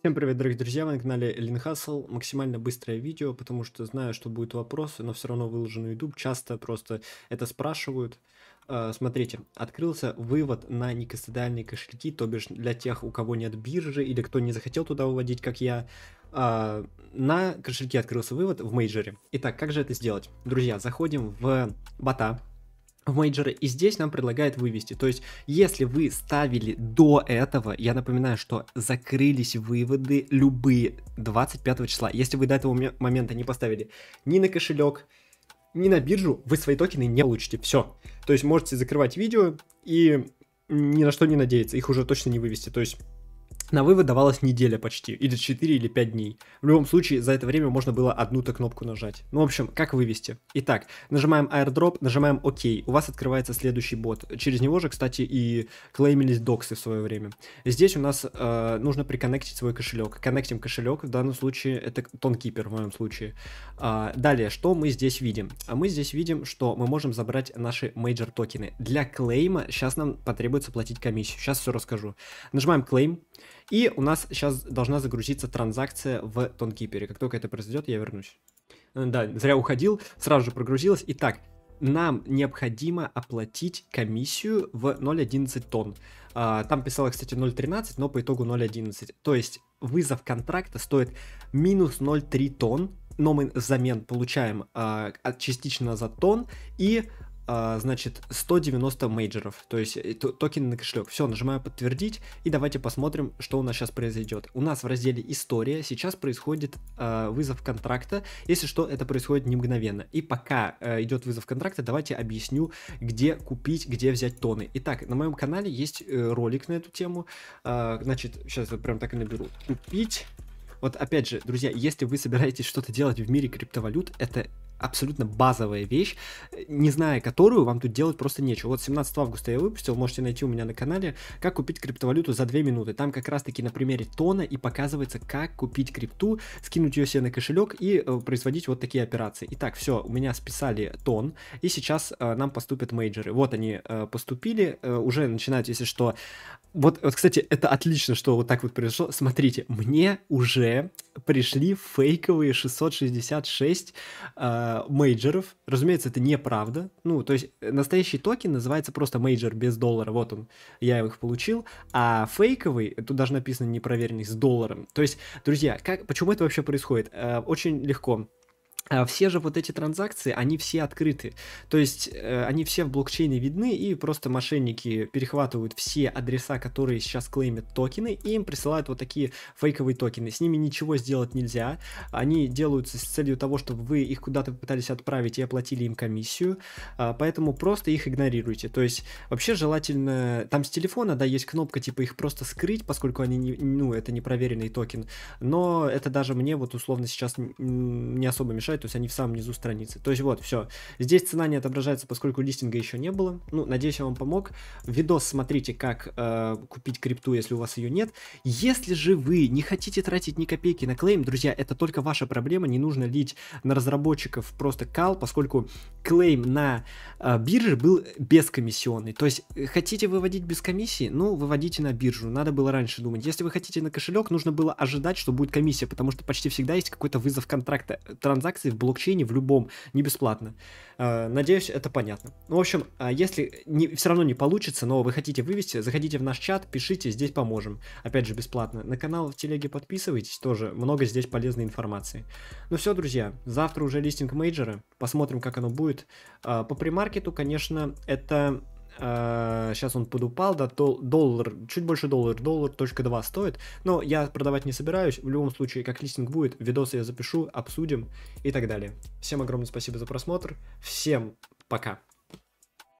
Всем привет, дорогие друзья, вы на канале Линхасл. Максимально быстрое видео, потому что знаю, что будут вопросы, но все равно выложу на YouTube. Часто просто это спрашивают. А, смотрите, открылся вывод на некостыдальные кошельки, то бишь для тех, у кого нет биржи или кто не захотел туда выводить, как я. А, на кошельке открылся вывод в мейджере. Итак, как же это сделать? Друзья, заходим в бота, в мейджоры, и здесь нам предлагают вывести. То есть, если вы ставили до этого, я напоминаю, что закрылись выводы любые 25 числа. Если вы до этого момента не поставили ни на кошелек, ни на биржу, вы свои токены не получите. Все. То есть, можете закрывать видео и ни на что не надеяться. Их уже точно не вывести. То есть, на вывод давалась неделя почти, или 4 или 5 дней. В любом случае, за это время можно было одну-то кнопку нажать. Ну, в общем, как вывести? Итак, нажимаем airdrop, нажимаем ОК, у вас открывается следующий бот. Через него же, кстати, и клеймились доксы в свое время. Здесь у нас э, нужно приконнектить свой кошелек. Коннектим кошелек, в данном случае это тонкипер в моем случае. А, далее, что мы здесь видим? А мы здесь видим, что мы можем забрать наши мейджор токены. Для клейма сейчас нам потребуется платить комиссию. Сейчас все расскажу. Нажимаем клейм. И у нас сейчас должна загрузиться транзакция в тонкипере. Как только это произойдет, я вернусь. Э, да, зря уходил, сразу же прогрузилась. Итак, нам необходимо оплатить комиссию в 0.11 тонн. А, там писала, кстати, 0.13, но по итогу 0.11. То есть вызов контракта стоит минус 0.3 тонн, но мы взамен получаем э, частично за тон и а, значит, 190 мейджеров, то есть э, токены на кошелек. Все, нажимаю подтвердить, и давайте посмотрим, что у нас сейчас произойдет. У нас в разделе «История» сейчас происходит э, вызов контракта, если что, это происходит не мгновенно. И пока э, идет вызов контракта, давайте объясню, где купить, где взять тоны. Итак, на моем канале есть э, ролик на эту тему, э, значит, сейчас я прям так и наберу. «Купить...» Вот опять же, друзья, если вы собираетесь что-то делать в мире криптовалют, это абсолютно базовая вещь, не зная которую, вам тут делать просто нечего. Вот 17 августа я выпустил, можете найти у меня на канале, как купить криптовалюту за 2 минуты. Там как раз-таки на примере тона и показывается, как купить крипту, скинуть ее себе на кошелек и э, производить вот такие операции. Итак, все, у меня списали тон, и сейчас э, нам поступят мейджеры. Вот они э, поступили, э, уже начинают, если что... Вот, вот, кстати, это отлично, что вот так вот произошло. Смотрите, мне уже пришли фейковые 666 э, а, мейджеров. Разумеется, это неправда. Ну, то есть э, настоящий токен называется просто мейджор без доллара. Вот он, я их получил. А фейковый, тут даже написано непроверенный, с долларом. То есть, друзья, как, почему это вообще происходит? Э, очень легко. А все же вот эти транзакции, они все открыты. То есть э, они все в блокчейне видны, и просто мошенники перехватывают все адреса, которые сейчас клеймят токены, и им присылают вот такие фейковые токены. С ними ничего сделать нельзя. Они делаются с целью того, чтобы вы их куда-то пытались отправить и оплатили им комиссию. Э, поэтому просто их игнорируйте. То есть вообще желательно... Там с телефона, да, есть кнопка типа их просто скрыть, поскольку они, не, ну, это непроверенный токен. Но это даже мне вот условно сейчас не особо мешает то есть они в самом низу страницы. То есть вот, все. Здесь цена не отображается, поскольку листинга еще не было. Ну, надеюсь, я вам помог. Видос смотрите, как э, купить крипту, если у вас ее нет. Если же вы не хотите тратить ни копейки на клейм, друзья, это только ваша проблема, не нужно лить на разработчиков просто кал, поскольку клейм на э, бирже был бескомиссионный. То есть э, хотите выводить без комиссии, ну, выводите на биржу, надо было раньше думать. Если вы хотите на кошелек, нужно было ожидать, что будет комиссия, потому что почти всегда есть какой-то вызов контракта, э, транзакции инвестиций в блокчейне в любом не бесплатно. Э, надеюсь, это понятно. Ну, в общем, а если не, все равно не получится, но вы хотите вывести, заходите в наш чат, пишите, здесь поможем. Опять же, бесплатно. На канал в Телеге подписывайтесь, тоже много здесь полезной информации. Ну все, друзья, завтра уже листинг мейджора, посмотрим, как оно будет. Э, по примаркету, конечно, это сейчас э, он подупал, да, дол, доллар, чуть больше доллар, доллар, точка 2 стоит, но я продавать не собираюсь, в любом случае, как листинг будет, видосы я запишу, обсудим и так далее. Всем огромное спасибо за просмотр, всем пока!